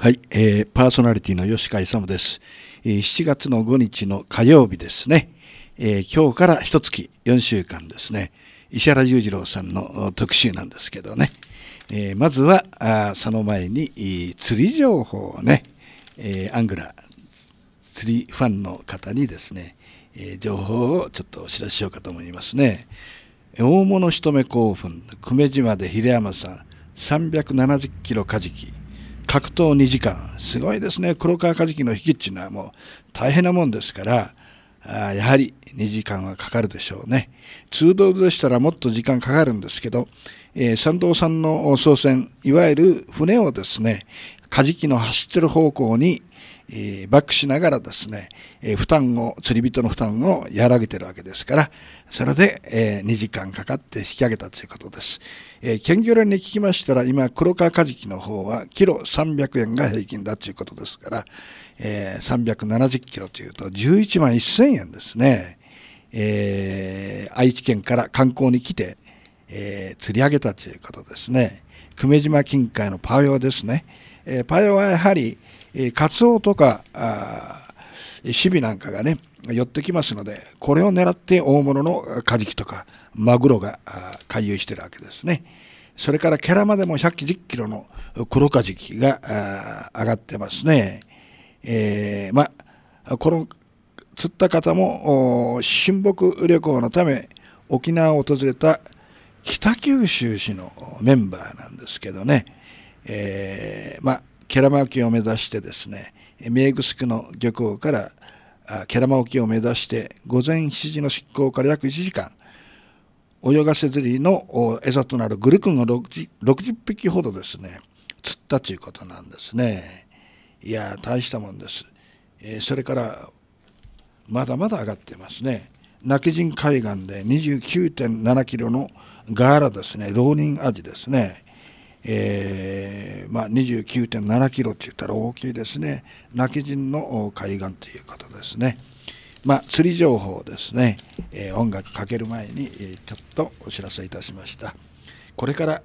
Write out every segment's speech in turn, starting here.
はい、えー、パーソナリティの吉川勇です。7月の5日の火曜日ですね。えー、今日から一月4週間ですね。石原裕次郎さんの特集なんですけどね。えー、まずはあ、その前に、釣り情報をね、えー、アングラ釣りファンの方にですね、え情報をちょっとお知らせしようかと思いますね。大物一目興奮、久米島で平山さん、370キロカジキ。格闘2時間、すごいですね、黒川和樹の引きっていうのはもう大変なもんですから、あやはり2時間はかかるでしょうね。通道でしたらもっと時間かかるんですけど、えー、山道さんの操船、いわゆる船をですね、カジキの走ってる方向に、えー、バックしながらですね、えー、負担を、釣り人の負担を和らげてるわけですから、それで、えー、2時間かかって引き上げたということです。えー、県漁連に聞きましたら、今、黒川カジキの方は、キロ300円が平均だということですから、えー、370キロというと、11万1000円ですね。えー、愛知県から観光に来て、えー、釣り上げたということですね。久米島近海のパー用ですね。えー、パオはやはり、えー、カツオとかシビなんかがね寄ってきますのでこれを狙って大物のカジキとかマグロが回遊してるわけですね。それからキャラまでも110キロの黒カジキが上がってますね。えー、まあ、この釣った方も親睦旅行のため沖縄を訪れた北九州市のメンバーなんですけどね。えー、まあ、ケラマ沖を目指してですね、メイグスクの漁港からケラマ沖を目指して、午前7時の出港から約1時間、泳がせ釣りの餌となるグルクンを 60, 60匹ほどですね、釣ったということなんですね。いや大したもんです。えー、それから、まだまだ上がってますね。泣き人海岸で29.7キロのガーラですね、浪人アジですね。えーまあ、29.7キロって言ったら大きいですね泣き人の海岸ということですね、まあ、釣り情報ですね、えー、音楽かける前に、えー、ちょっとお知らせいたしましたこれから、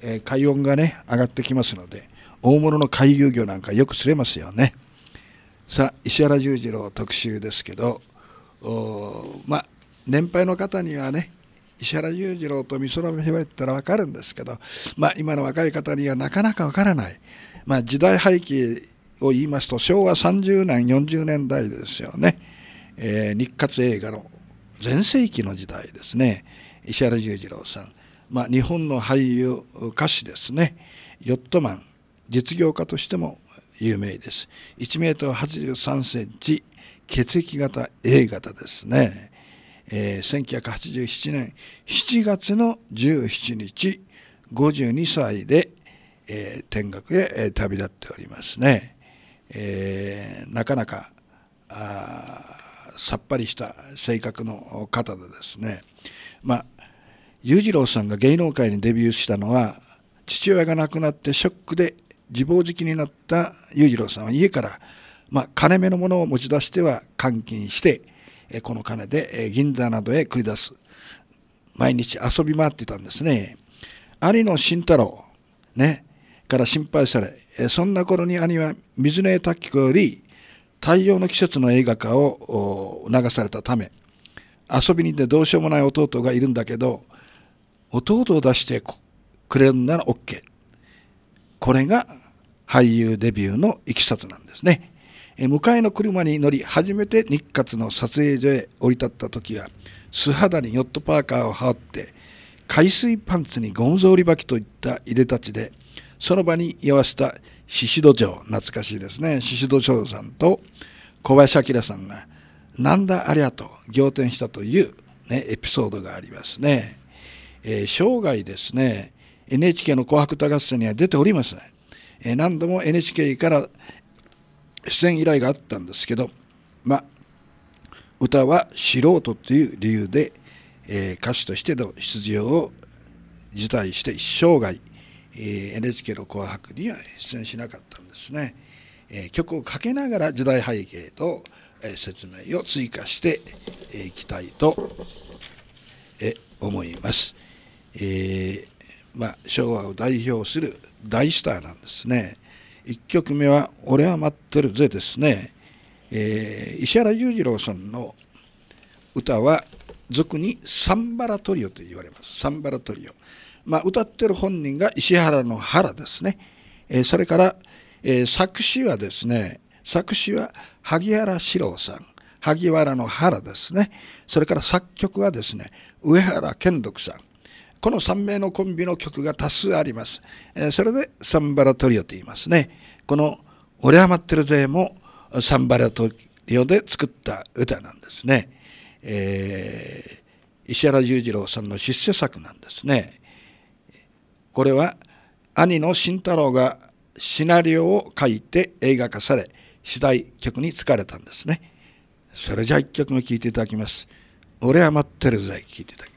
えー、海温がね上がってきますので大物の海遊魚なんかよく釣れますよねさあ石原十次郎特集ですけどまあ年配の方にはね石原裕次郎と美空ひばりってたら分かるんですけど、まあ、今の若い方にはなかなか分からない、まあ、時代背景を言いますと昭和30年40年代ですよね、えー、日活映画の全盛期の時代ですね石原裕次郎さん、まあ、日本の俳優歌手ですねヨットマン実業家としても有名です1 m 8 3ンチ血液型 A 型ですねえー、1987年7月の17日、52歳で、えー、天国へ、旅立っておりますね。えー、なかなかさっぱりした性格の方でですね、まあ、裕次郎さんが芸能界にデビューしたのは父親が亡くなってショックで自暴自棄になった裕次郎さんは家から、まあ、金目のものを持ち出しては監禁して、えこの金で、え銀座などへ繰り出す。毎日遊び回ってたんですね。兄の慎太郎、ね、から心配され、えそんな頃に兄は水根卓菊より太陽の季節の映画化を流されたため、遊びに行ってどうしようもない弟がいるんだけど、弟を出してくれるなら OK。これが俳優デビューのいきさつなんですね。迎えの車に乗り初めて日活の撮影所へ降り立った時は素肌にヨットパーカーを羽織って海水パンツにゴムウリバキといったいでたちでその場に居合わせた宍戸城懐かしいですね宍戸城さんと小林明さんが「なんだありゃ」と仰天したという、ね、エピソードがありますね、えー、生涯ですね NHK の「紅白歌合戦」には出ておりませね、えー、何度も NHK から、出演依頼があったんですけど、まあ、歌は素人という理由で、えー、歌手としての出場を辞退して一生涯、えー、NHK の「紅白」には出演しなかったんですね、えー、曲をかけながら時代背景と、え説明を追加していきたいと、え思います、えまあ、昭和を代表する大スターなんですね。1曲目は「俺は待ってるぜ」ですね、えー、石原裕次郎さんの歌は俗にサンバラトリオと言われますサンバラトリオ、まあ、歌ってる本人が石原の原ですね、えー、それから、えー、作詞はですね作詞は萩原史郎さん萩原の原ですねそれから作曲はですね上原健六さんこの3名のコンビの曲が多数あります。えそれでサンバラトリオと言いますね。この俺はマってるぜもサンバラトリオで作った歌なんですね。えー、石原裕次郎さんの出世作なんですね。これは兄の慎太郎がシナリオを書いて映画化され、次第曲に使われたんですね。それじゃあ1曲も聴いていただきます。俺は待ってるぜ、聴いていただきます。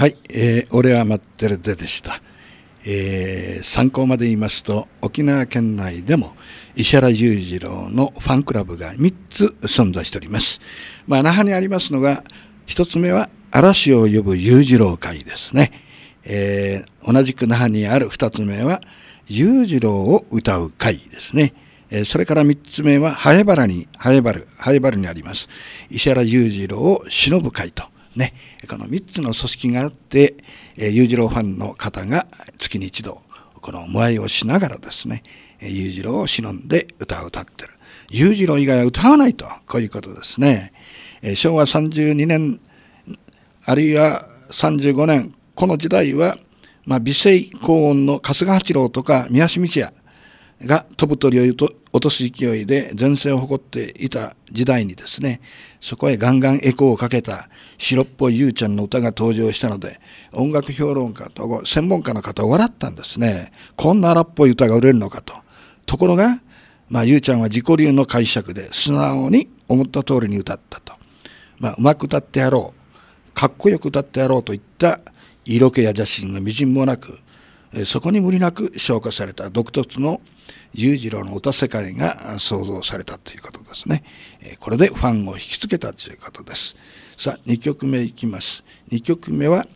はい、えー、俺は待ってるぜでした、えー、参考まで言いますと沖縄県内でも石原裕次郎のファンクラブが3つ存在しております、まあ、那覇にありますのが1つ目は嵐を呼ぶ裕次郎会ですね、えー、同じく那覇にある2つ目は裕次郎を歌う会ですね、えそれから3つ目は、ハエバラに、ハエバル、ハエバルにあります。石原裕次郎を忍ぶ会と。ね、この3つの組織があって、裕次郎ファンの方が月に一度、この萌えをしながらですね、裕次郎を忍んで歌を歌ってる。裕次郎以外は歌わないと、こういうことですね。昭和32年、あるいは35年、この時代は、まあ、美声高音の春日八郎とか宮市道也が飛ぶ鳥を落とす勢いで前線を誇っていた時代にですね、そこへガンガンエコーをかけた白っぽいゆうちゃんの歌が登場したので、音楽評論家と専門家の方笑ったんですね。こんな荒っぽい歌が売れるのかと。ところが、まあ、ゆうちゃんは自己流の解釈で素直に思った通りに歌ったと。まあ、うまく歌ってやろう。かっこよく歌ってやろうといった色気や邪心がみじんもなく、そこに無理なく消化された独特の裕次郎の歌世界が創造されたということですね。これでファンを引きつけたということです。さあ、2曲目いきます。2曲目は、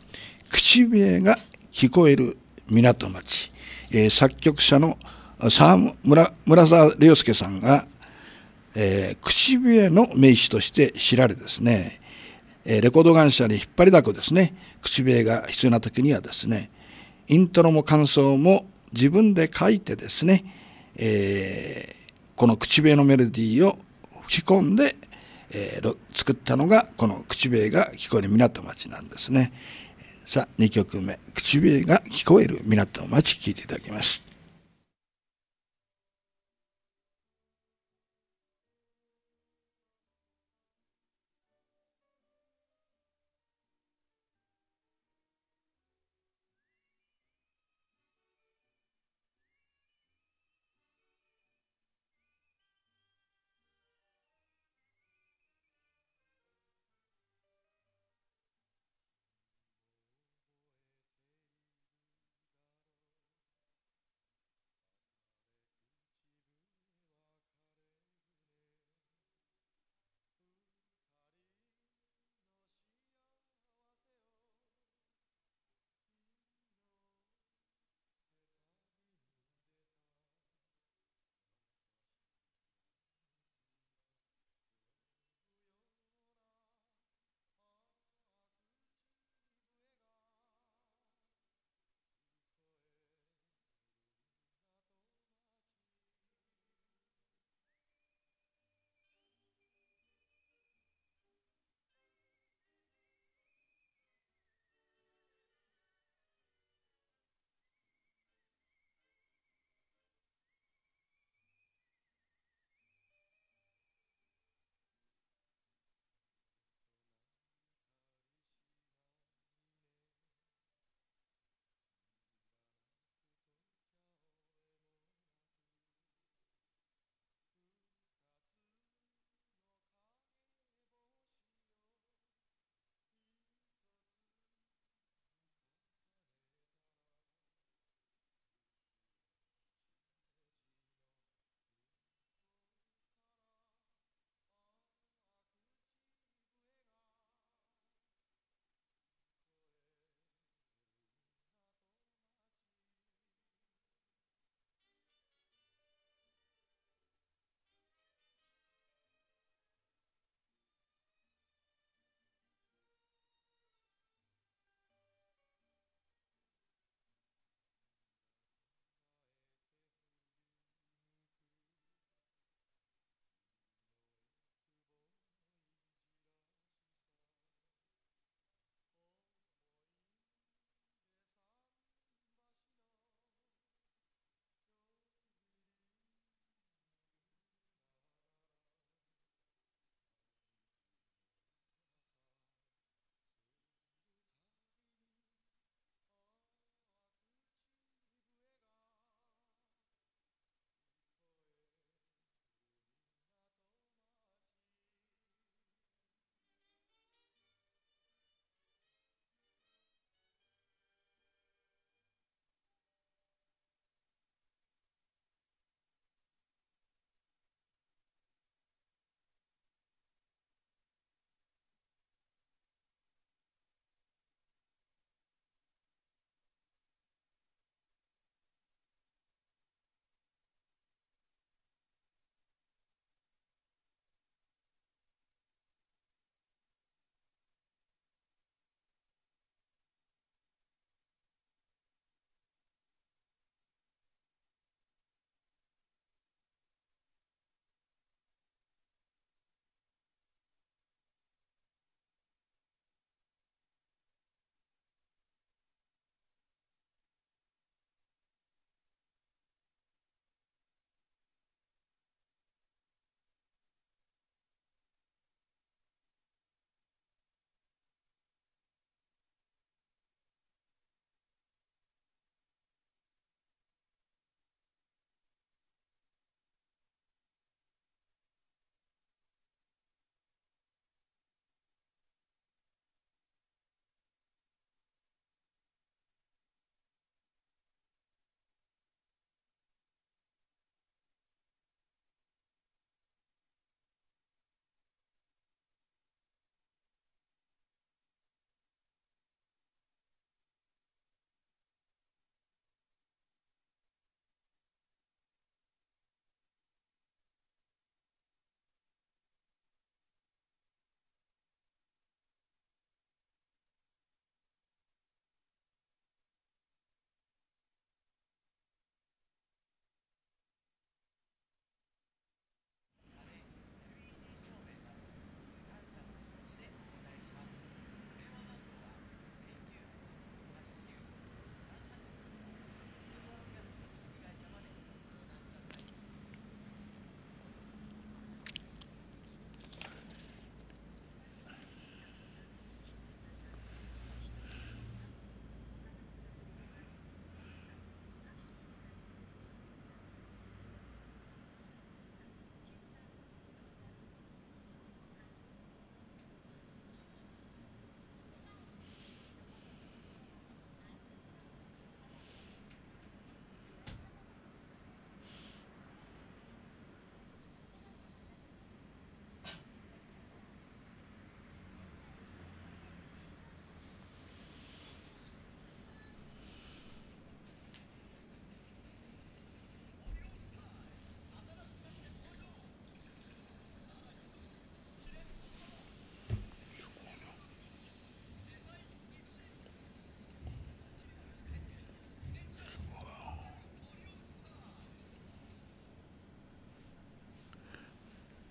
口笛が聞こえる港町。えー、作曲者の沢村村沢亮介さんが、えー、口笛の名手として知られですね、えー、レコード会社に引っ張りだこですね、口笛が必要な時にはですね、イントロも感想も自分で書いてですね、えー、この口笛のメロディーを吹き込んで、えー、作ったのがこの口笛が聞こえる港町なんですね。さあ、2曲目、口笛が聞こえる港町聞いていただきます。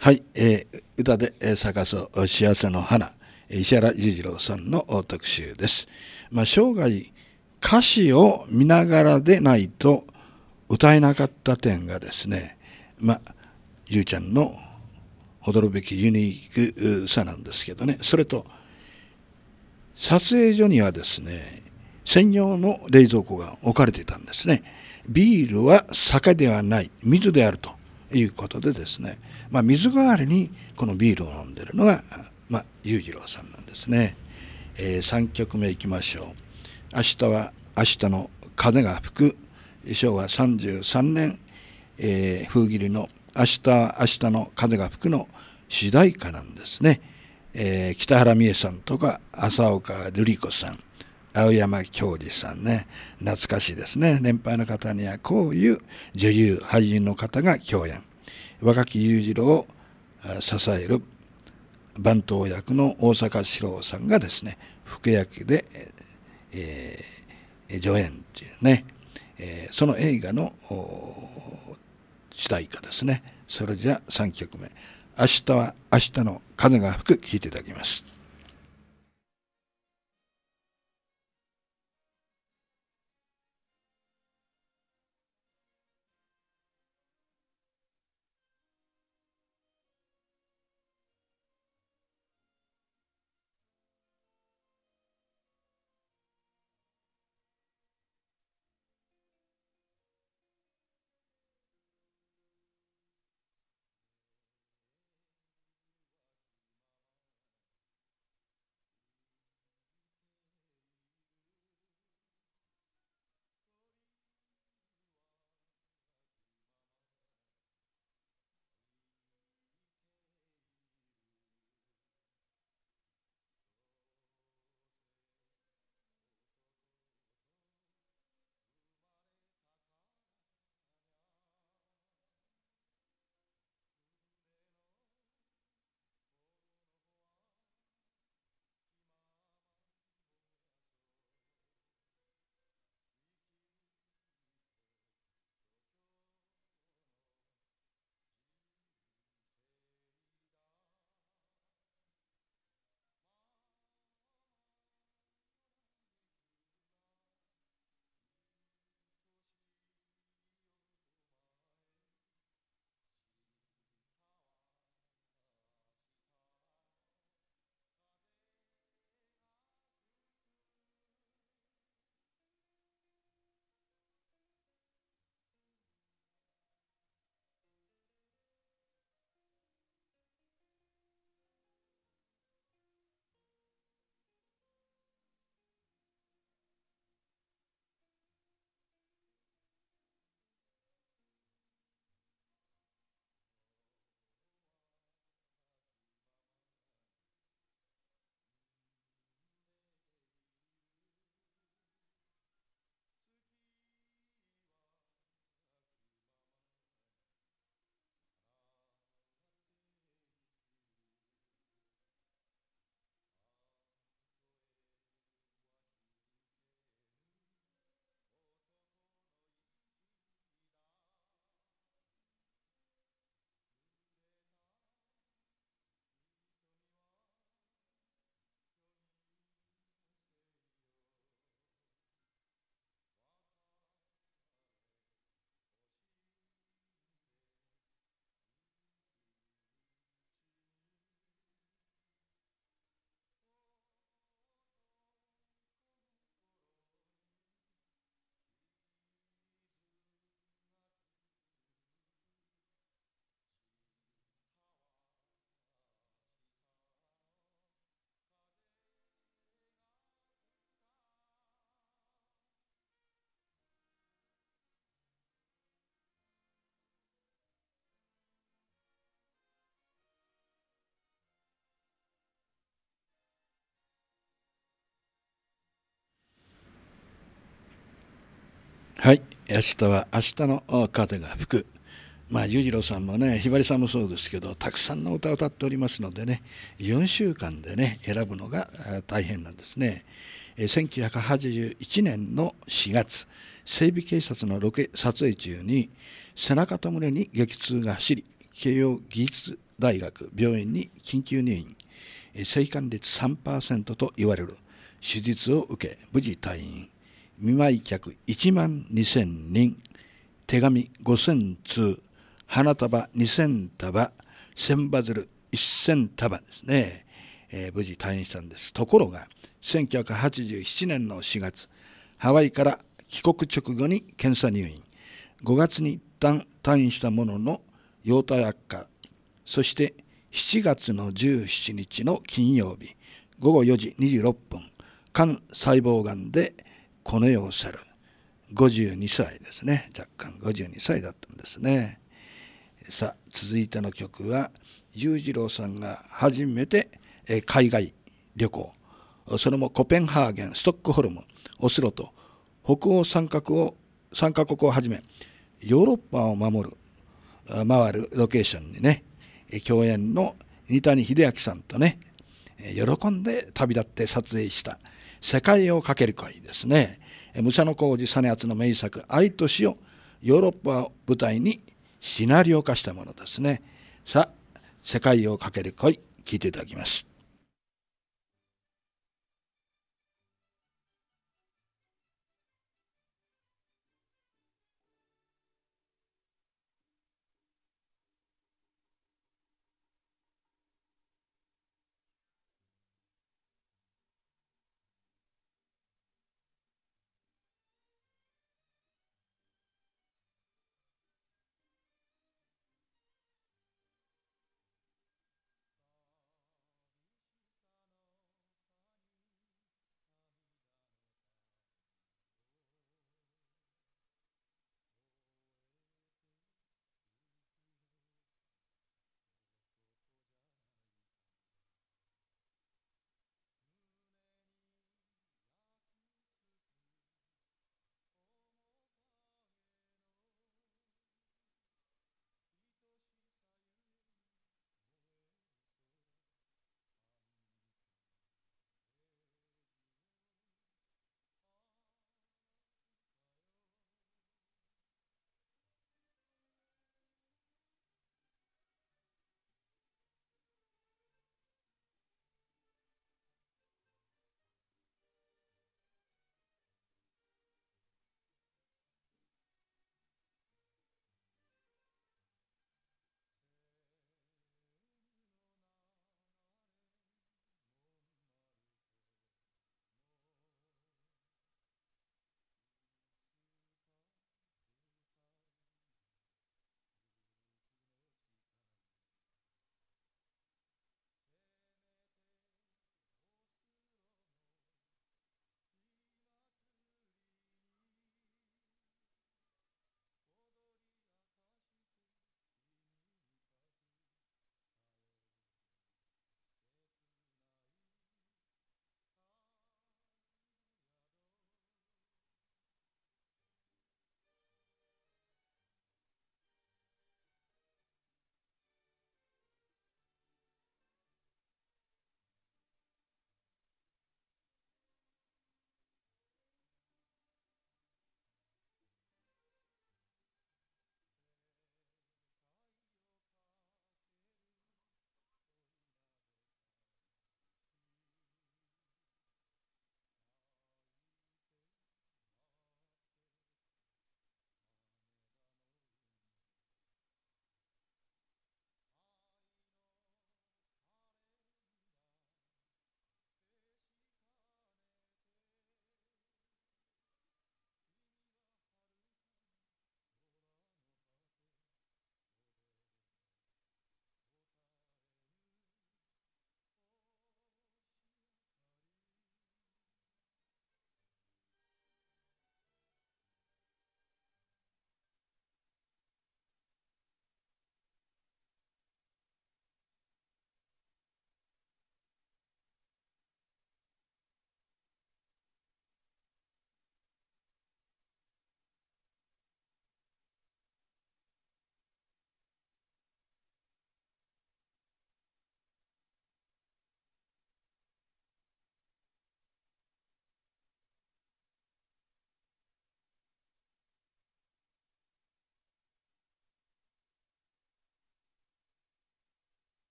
はい、えー、歌で咲かそう幸せの花石原裕次郎さんの特集です、まあ、生涯歌詞を見ながらでないと歌えなかった点がですねまあゆうちゃんの驚くべきユニークさなんですけどねそれと撮影所にはですね専用の冷蔵庫が置かれていたんですねビールは酒ではない水であるということでですねまあ、水代わりにこのビールを飲んでるのが、まあ、裕次郎さんなんですね、えー、3曲目いきましょう明日は明日の風が吹く昭和33年、えー、風切りの明日は明日の風が吹くの主題歌なんですね、えー、北原美恵さんとか浅岡瑠璃子さん青山恭司さんね懐かしいですね年配の方にはこういう女優俳優の方が共演若き裕次郎を支える番頭役の大阪四郎さんがですね福役で、えー、助演っていうね、えー、その映画の主題歌ですねそれじゃあ3曲目「明日は明日の風が吹く」聴いていただきます。はい明日は明日の風が吹くまあ裕次郎さんもねひばりさんもそうですけどたくさんの歌を歌っておりますのでね4週間でね選ぶのが大変なんですね。1981年の4月整備警察のロケ撮影中に背中と胸に激痛が走り慶応技術大学病院に緊急入院生還率3%と言われる手術を受け無事退院見舞い客1万2000人、手紙5000通、花束2000束、千バズル1000束ですね、えー、無事退院したんです。ところが、1987年の4月、ハワイから帰国直後に検査入院、5月に一旦退院したものの、容体悪化、そして7月の17日の金曜日、午後4時26分、肝細胞がんでこのようおっしゃる52歳ですね若干52歳だったんですねさあ続いての曲は裕次郎さんが初めて海外旅行それもコペンハーゲンストックホルムオスロと北欧三角を三カ国をはじめヨーロッパを守る回るロケーションにね共演の二谷秀明さんとね喜んで旅立って撮影した世界をかける恋ですね武者小路実篤の名作「愛と死」をヨーロッパを舞台にシナリオ化したものですねさあ世界をかける恋聞いていただきます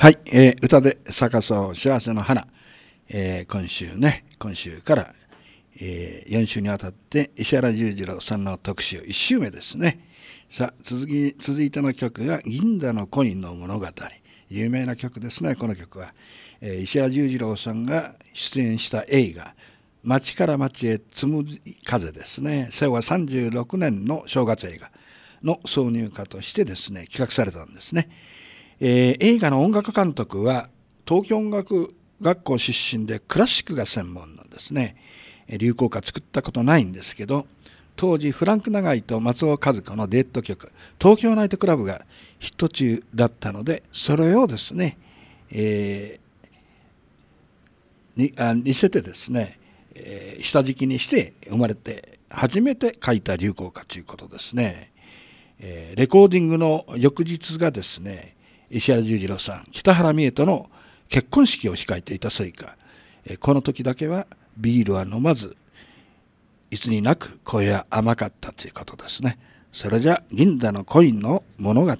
はい、えー、歌で逆さを幸せの花、えー、今週ね、今週から、えー、4週にわたって石原十次郎さんの特集1週目ですね。さあ、続き、続いての曲が銀座の恋の物語。有名な曲ですね、この曲は。えー、石原十次郎さんが出演した映画、町から町へ紡ぐ風ですね。昭和36年の正月映画の挿入歌としてですね、企画されたんですね。えー、映画の音楽監督は東京音楽学校出身でクラシックが専門なんですね流行歌作ったことないんですけど当時フランク長井と松尾和子のデート曲「東京ナイトクラブ」がヒット中だったのでそれをですね、えー、にあ似せてですね、えー、下敷きにして生まれて初めて書いた流行歌ということですね、えー、レコーディングの翌日がですね石原十次郎さん北原美恵との結婚式を控えていたせいかこの時だけはビールは飲まずいつになく声は甘かったということですねそれじゃ銀座のコインの物語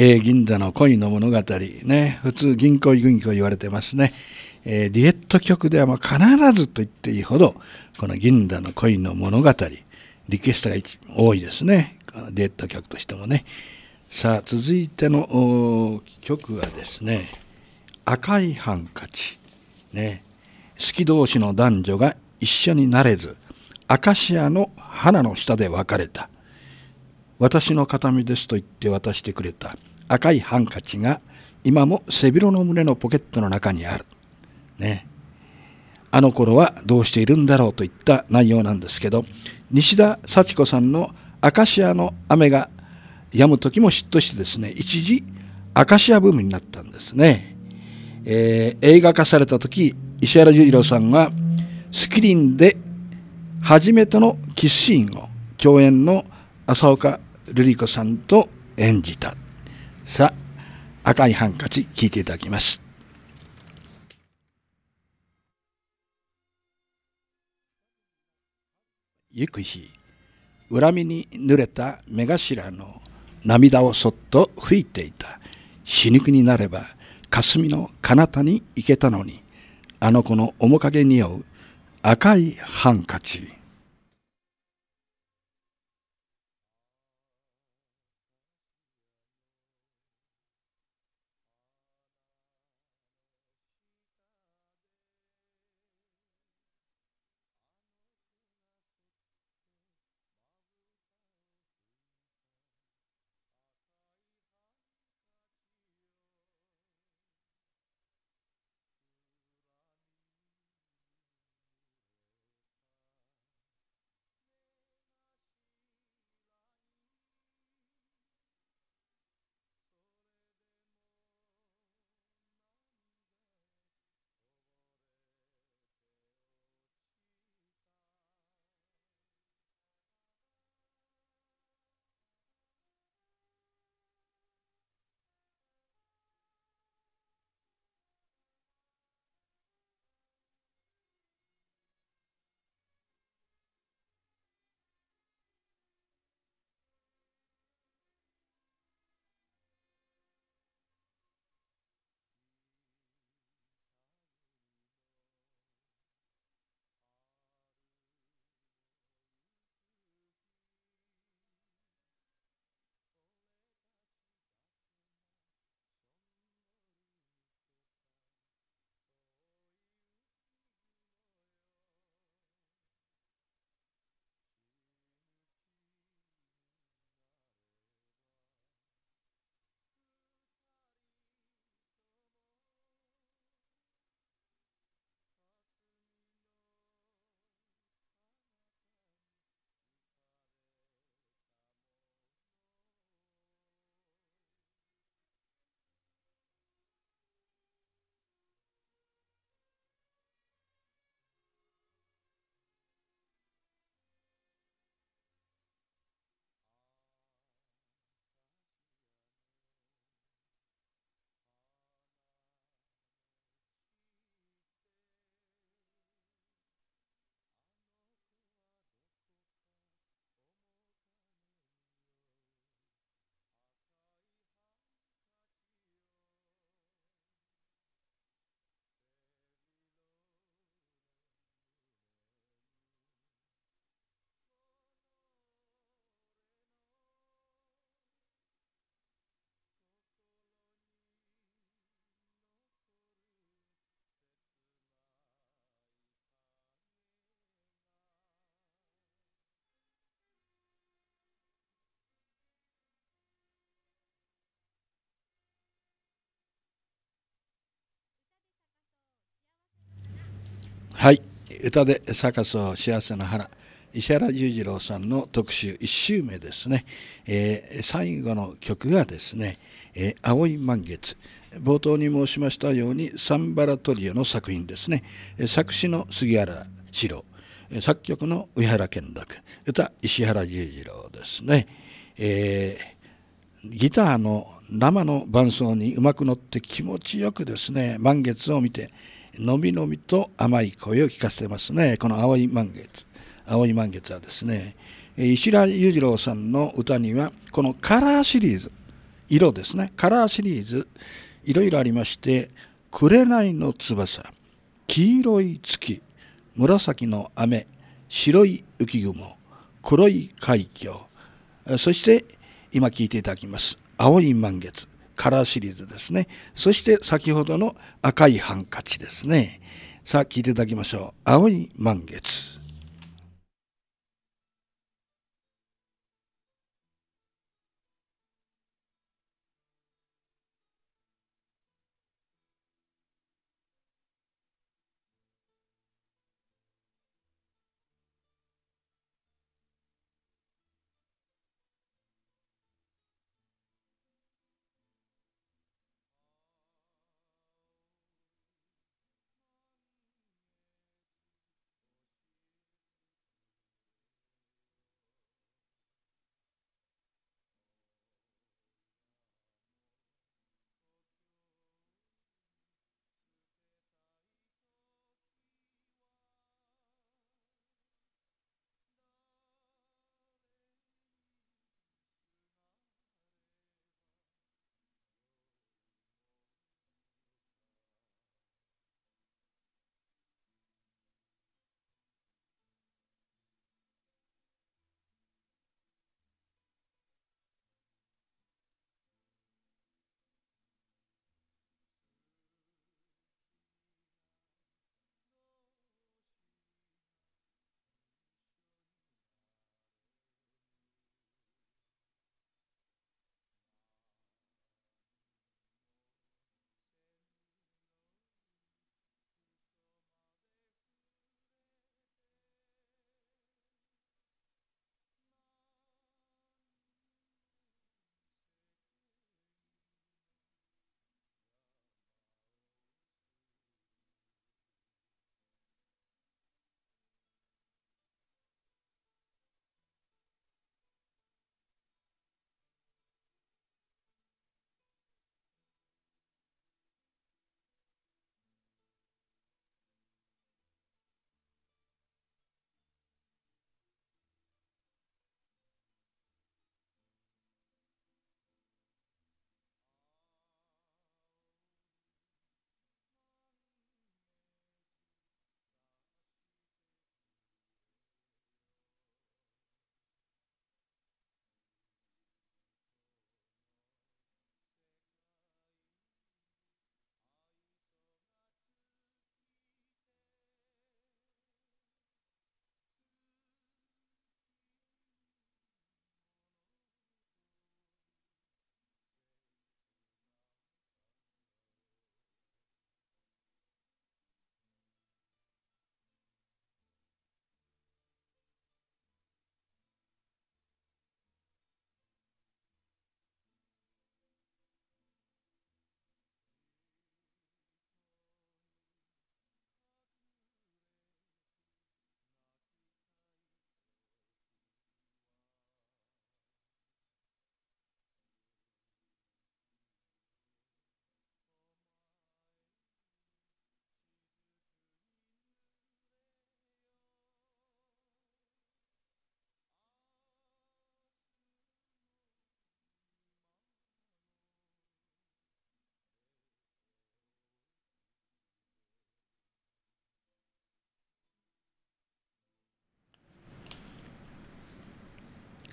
えー、銀座の恋の物語ね普通銀行銀行言われてますね、えー、ディエット曲ではま必ずと言っていいほどこの銀座の恋の物語リクエストが多いですねディエット曲としてもねさあ続いての曲はですね「赤いハンカチ」ね好き同士の男女が一緒になれずアカシアの花の下で別れた私の形見ですと言って渡してくれた赤いハンカチが今も背広の胸のポケットの中にある。ね。あの頃はどうしているんだろうといった内容なんですけど、西田幸子さんのアカシアの雨が止む時も嫉妬してですね、一時アカシアブームになったんですね。えー、映画化された時、石原裕次郎さんはスキリンで初めてのキスシーンを共演の浅岡瑠璃子さんと演じた。さあ、赤いハンカチ聞いていただきます。ゆく日、恨みに濡れた目頭の涙をそっと吹いていた。死肉になれば、霞の彼方に行けたのに、あの子の面影に匂う赤いハンカチ。はい歌で「サカスを幸せの花」石原裕次郎さんの特集1周目ですね、えー、最後の曲がですね「えー、青い満月」冒頭に申しましたようにサンバラトリオの作品ですね作詞の杉原史郎作曲の上原健楽歌石原裕次郎ですね、えー、ギターの生の伴奏にうまく乗って気持ちよくですね満月を見てのびのびと甘い声を聞かせてますねこの青い満月青い満月はですね石田裕次郎さんの歌にはこのカラーシリーズ色ですねカラーシリーズいろいろありまして「紅の翼」「黄色い月」「紫の雨」「白い浮雲」「黒い海峡」そして今聴いていただきます「青い満月」カラーシリーズですね。そして先ほどの赤いハンカチですね。さあ聞いていただきましょう。青い満月。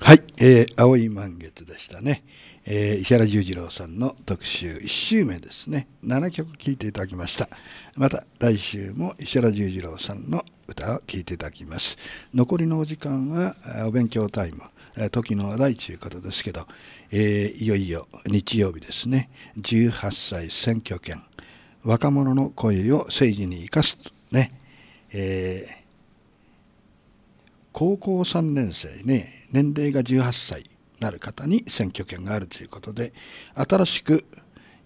はい、えー、青い満月でしたね、えー、石原十次郎さんの特集1週目ですね7曲聴いていただきましたまた来週も石原十次郎さんの歌を聴いていただきます残りのお時間はお勉強タイム時の話題ということですけど、えー、いよいよ日曜日ですね18歳選挙権若者の声を政治に生かすね、えー高校3年生ね年齢が18歳なる方に選挙権があるということで新しく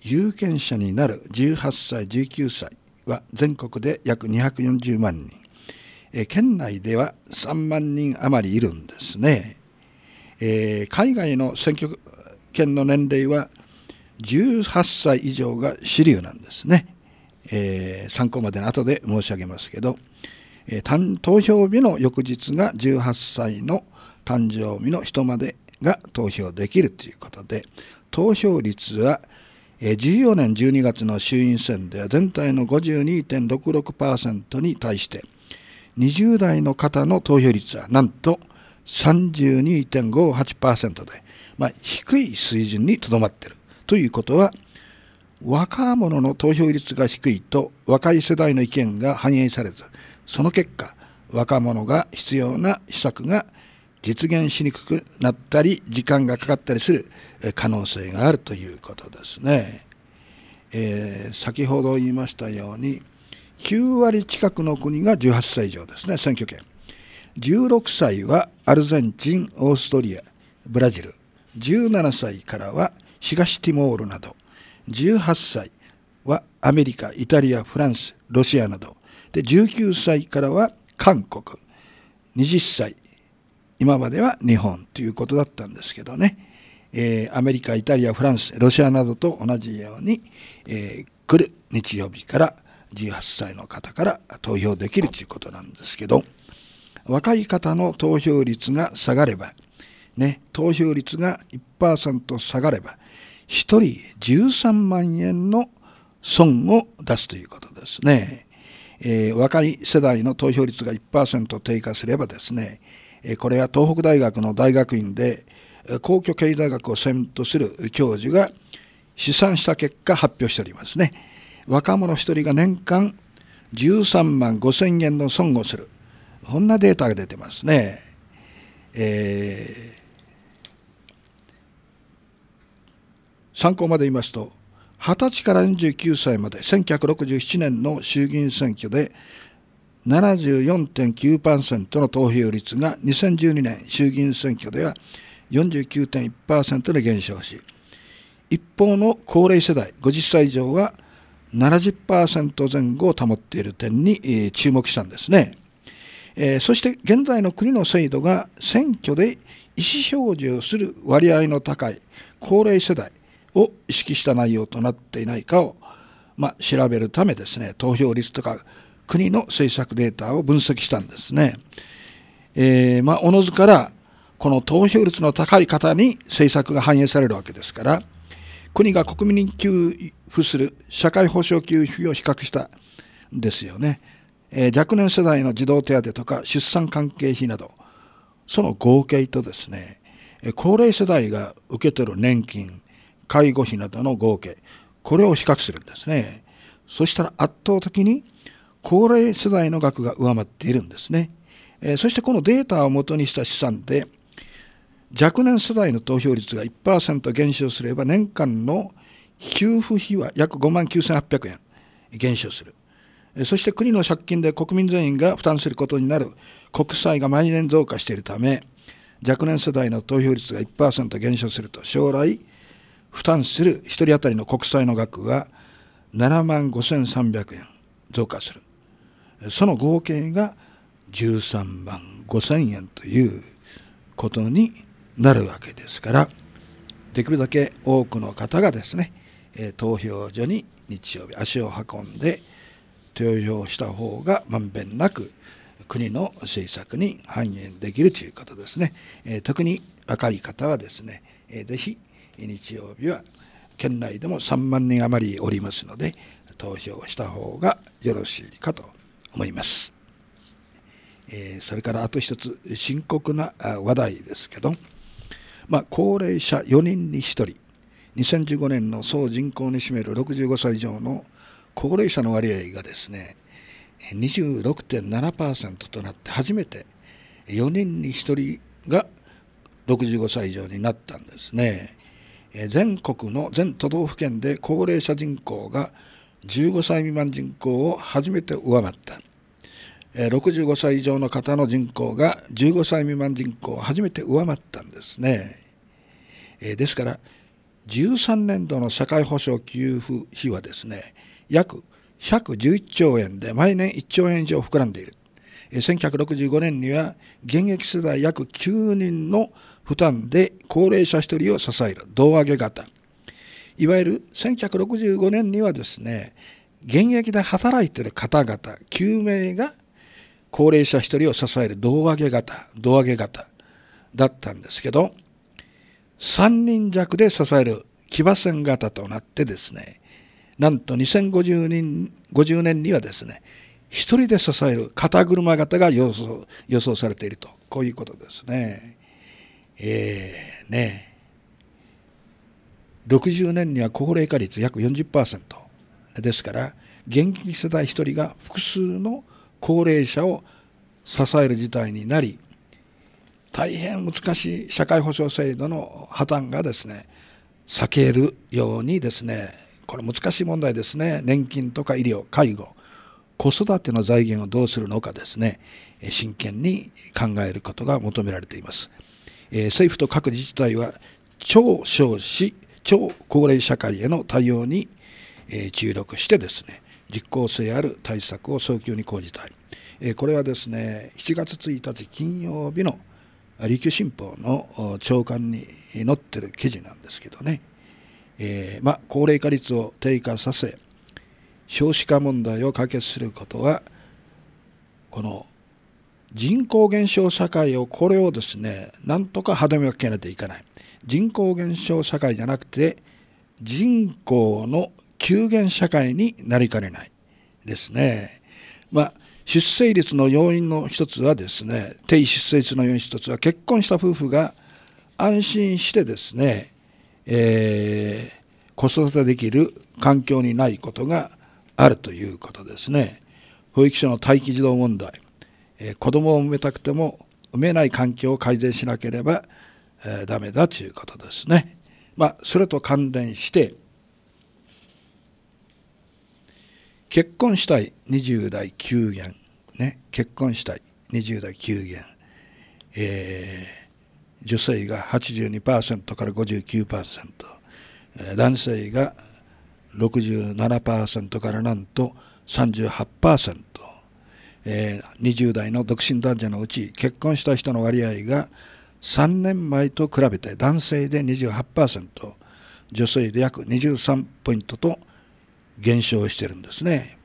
有権者になる18歳19歳は全国で約240万人え県内では3万人余りいるんですね、えー、海外の選挙権の年齢は18歳以上が主流なんですね、えー、参考までの後で申し上げますけど投票日の翌日が18歳の誕生日の人までが投票できるということで投票率は14年12月の衆院選では全体の52.66%に対して20代の方の投票率はなんと32.58%で、まあ、低い水準にとどまっているということは若者の投票率が低いと若い世代の意見が反映されずその結果若者が必要な施策が実現しにくくなったり時間がかかったりする可能性があるということですね。えー、先ほど言いましたように9割近くの国が18歳以上ですね選挙権16歳はアルゼンチンオーストリアブラジル17歳からは東ティモールなど18歳はアメリカイタリアフランスロシアなどで19歳からは韓国20歳今までは日本ということだったんですけどね、えー、アメリカイタリアフランスロシアなどと同じように、えー、来る日曜日から18歳の方から投票できるということなんですけど若い方の投票率が下がれば、ね、投票率が1%下がれば1人13万円の損を出すということですね。えー、若い世代の投票率が1%低下すればですね、えー、これは東北大学の大学院で、皇居経済学を専門とする教授が試算した結果発表しておりますね。若者1人が年間13万5000円の損をする。こんなデータが出てますね。えー、参考まで言いますと、20歳から49歳まで1967年の衆議院選挙で74.9%の投票率が2012年衆議院選挙では49.1%で減少し一方の高齢世代50歳以上は70%前後を保っている点に注目したんですね、えー、そして現在の国の制度が選挙で意思表示をする割合の高い高齢世代を意識した内容となっていないかを、まあ、調べるためですね投票率とか国の政策データを分析したんですね。えー、まあ、おのずからこの投票率の高い方に政策が反映されるわけですから国が国民に給付する社会保障給付費を比較したんですよね、えー、若年世代の児童手当とか出産関係費などその合計とですね高齢世代が受け取る年金介護費などの合計、これを比較するんですね。そしたら圧倒的に高齢世代の額が上回っているんですね。えー、そしてこのデータをとにした試算で、若年世代の投票率が1%減少すれば年間の給付費は約5万9800円減少する。そして国の借金で国民全員が負担することになる国債が毎年増加しているため、若年世代の投票率が1%減少すると、将来負担する1人当たりの国債の額が7万5300円増加するその合計が13万5000円ということになるわけですからできるだけ多くの方がですね投票所に日曜日足を運んで投票した方がまんべんなく国の政策に反映できるということですね特に若い方はですねぜひ日曜日は県内でも3万人余りおりますので投票した方がよろしいかと思います。えそれからあと一つ深刻な話題ですけど、まあ、高齢者4人に1人2015年の総人口に占める65歳以上の高齢者の割合がですね26.7%となって初めて4人に1人が65歳以上になったんですね。全国の全都道府県で高齢者人口が15歳未満人口を初めて上回った65歳以上の方の人口が15歳未満人口を初めて上回ったんですねですから13年度の社会保障給付費はですね約111兆円で毎年1兆円以上膨らんでいる1965年には現役世代約9人の負担で高齢者一人を支える胴上げ型いわゆる1965年にはですね現役で働いている方々9名が高齢者1人を支える胴上げ型胴上げ型だったんですけど3人弱で支える騎馬戦型となってですねなんと2050年 ,50 年にはですね1人で支える肩車型が予想予想されているとこういうことですね。えー、ね、60年には高齢化率約40%ですから現役世代1人が複数の高齢者を支える事態になり大変難しい社会保障制度の破綻がですね避けるようにですねこれ難しい問題ですね年金とか医療介護子育ての財源をどうするのかですね真剣に考えることが求められています。えー、政府と各自治体は超少子、超高齢社会への対応に、えー、注力してですね、実効性ある対策を早急に講じたい。えー、これはですね、7月1日金曜日の琉球新報の長官に載ってる記事なんですけどね、えー、ま高齢化率を低下させ、少子化問題を解決することは、この人口減少社会をこれをですねなんとか歯止めをかけないといけない人口減少社会じゃなくて人口の急減社会になりかねないですね。まあ出生率の要因の一つはですね低出生率の要因一つは結婚した夫婦が安心してですね、えー、子育てできる環境にないことがあるということですね。保育所の待機児童問題子供を産めたくても産めない環境を改善しなければ、えー、ダメだということですね。まあ、それと関連して結婚したい20代9減、ね、結婚したい20代9減、えー、女性が82%から59%、えー、男性が67%からなんと38%。えー、20代の独身男女のうち結婚した人の割合が3年前と比べて男性で28%女性で約23ポイントと減少してるんですね。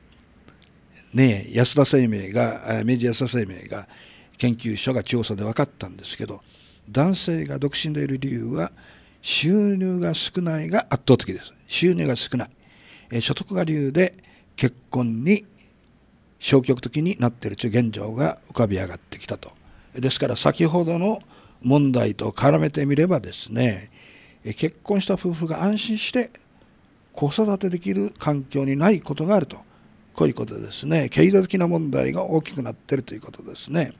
ねえ安田生命が明治安田生命が研究所が調査で分かったんですけど男性が独身でいる理由は収入が少ないが圧倒的です。収入が少ない。所得が理由で結婚に消極的になっているという現状が浮かび上がってきたと。ですから先ほどの問題と絡めてみればですね結婚した夫婦が安心して子育てできる環境にないことがあるとこういうことですね経済的な問題が大きくなっているということですね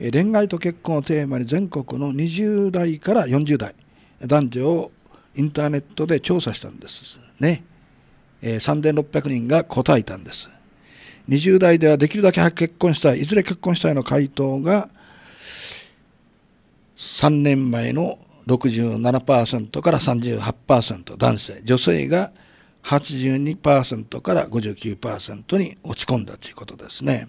恋愛と結婚をテーマに全国の20代から40代男女をインターネットで調査したんですね3600人が答えたんです20代ではできるだけ結婚したい、いずれ結婚したいの回答が、3年前の67%から38%男性、女性が82%から59%に落ち込んだということですね。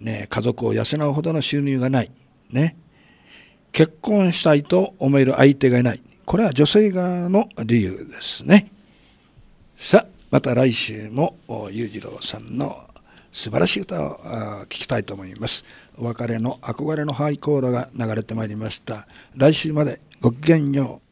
ね家族を養うほどの収入がない。ね。結婚したいと思える相手がいない。これは女性側の理由ですね。さあ、また来週も裕次郎さんの素晴らしい歌を聴きたいと思いますお別れの憧れのハイコーラが流れてまいりました来週までごきげんよう